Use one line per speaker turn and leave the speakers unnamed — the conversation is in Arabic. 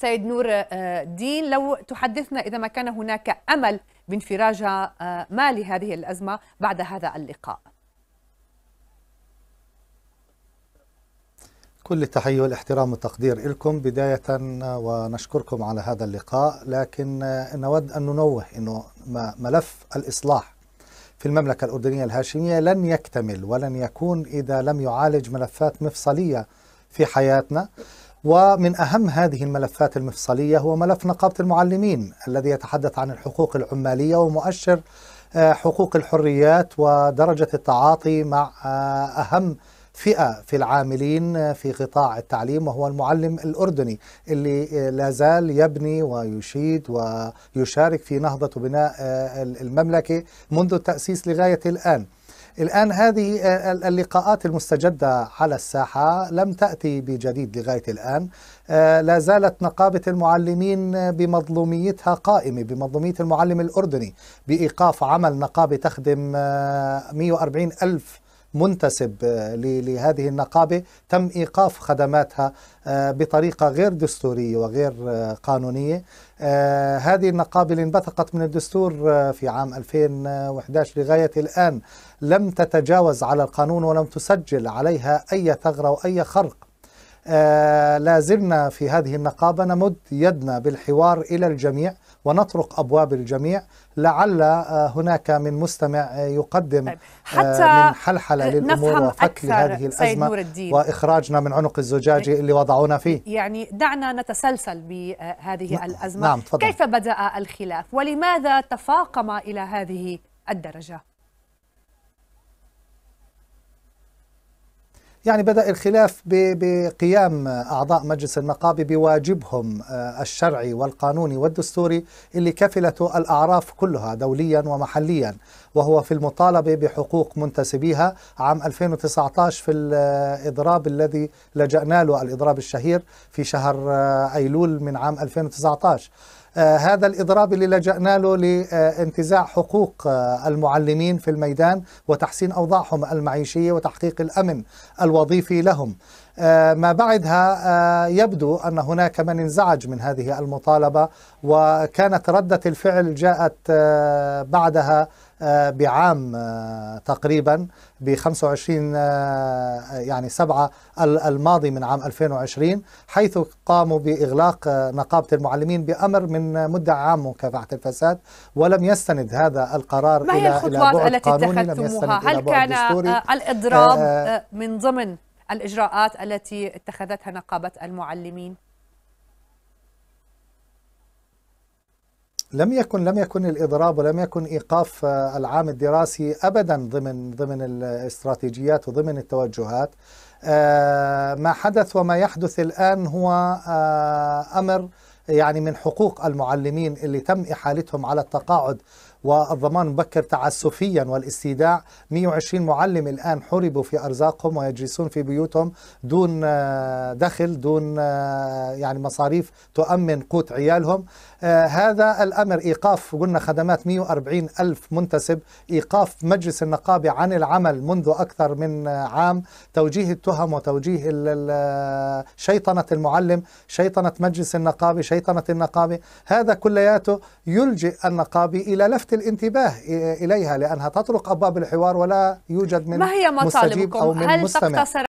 سيد نور آه، الدين لو تحدثنا إذا ما كان هناك أمل بانفراج آه، ما لهذه الأزمة بعد هذا اللقاء
كل التحية والاحترام والتقدير لكم بداية آه، ونشكركم على هذا اللقاء لكن نود أن ننوه أنه ملف الإصلاح في المملكة الأردنية الهاشمية لن يكتمل ولن يكون إذا لم يعالج ملفات مفصلية في حياتنا ومن أهم هذه الملفات المفصلية هو ملف نقابة المعلمين الذي يتحدث عن الحقوق العمالية ومؤشر آه، حقوق الحريات ودرجة التعاطي مع آه، أهم فئة في العاملين آه، في قطاع التعليم وهو المعلم الأردني اللي لا زال يبني ويشيد ويشارك في نهضة بناء المملكة منذ التأسيس لغاية الآن الآن هذه آه، اللقاءات المستجدة على الساحة لم تأتي بجديد لغاية الآن آه، لا زالت نقابة المعلمين بمظلوميتها قائمة بمظلومية المعلم الأردني بإيقاف عمل نقابة تخدم 140 آه، ألف منتسب آه، لهذه النقابة تم إيقاف خدماتها آه، بطريقة غير دستورية وغير آه، قانونية هذه النقابة اللي انبثقت من الدستور في عام 2011 لغاية الآن لم تتجاوز على القانون ولم تسجل عليها أي ثغرة وأي خرق لا زلنا في هذه النقابة نمد يدنا بالحوار إلى الجميع ونطرق أبواب الجميع لعل آه، هناك من مستمع آه، يقدم طيب. آه، حتى من حلحلة للأمور وفك هذه الأزمة وإخراجنا من عنق الزجاج طيب. اللي وضعونا فيه
يعني دعنا نتسلسل بهذه نعم، الأزمة نعم تفضل. كيف بدأ الخلاف ولماذا تفاقم إلى هذه الدرجة
يعني بدأ الخلاف بقيام أعضاء مجلس النقابة بواجبهم آه، الشرعي والقانوني والدستوري اللي كفلته الأعراف كلها دوليا ومحليا وهو في المطالبة بحقوق منتسبيها عام 2019 في الإضراب الذي لجأنا له الإضراب الشهير في شهر آه، أيلول من عام 2019 آه، هذا الإضراب اللي لجأنا له لانتزاع حقوق آه، المعلمين في الميدان وتحسين أوضاعهم المعيشية وتحقيق الأمن الوظيفي لهم ما بعدها يبدو أن هناك من انزعج من هذه المطالبة وكانت ردة الفعل جاءت بعدها آه، بعام آه، تقريبا ب 25 آه، يعني 7 الماضي من عام 2020 حيث قاموا بإغلاق نقابة المعلمين بأمر من مدعي عام مكافحة الفساد ولم يستند هذا القرار ما هي الخطوات إلى التي اتخذتموها؟ هل كان الإضراب
من ضمن الإجراءات التي اتخذتها نقابة المعلمين؟
لم يكن لم يكن الاضراب ولم يكن ايقاف آه، العام الدراسي ابدا ضمن ضمن الاستراتيجيات وضمن التوجهات آه، ما حدث وما يحدث الان هو آه، امر يعني من حقوق المعلمين اللي تم احالتهم على التقاعد والضمان المبكر تعسفيا والاستيداع 120 معلم الآن حربوا في أرزاقهم ويجلسون في بيوتهم دون آه، دخل دون آه، يعني مصاريف تؤمن قوت عيالهم آه، هذا الأمر إيقاف قلنا خدمات 140 ألف منتسب إيقاف مجلس النقابة عن العمل منذ أكثر من عام توجيه التهم وتوجيه شيطنة المعلم شيطنة مجلس النقابة شيطنة النقابة هذا كلياته يلجئ النقابة إلى لفت لفت الانتباه إليها لأنها تطرق أبواب الحوار ولا يوجد من ما هي مستجيب أو من هل مستمع تقتصر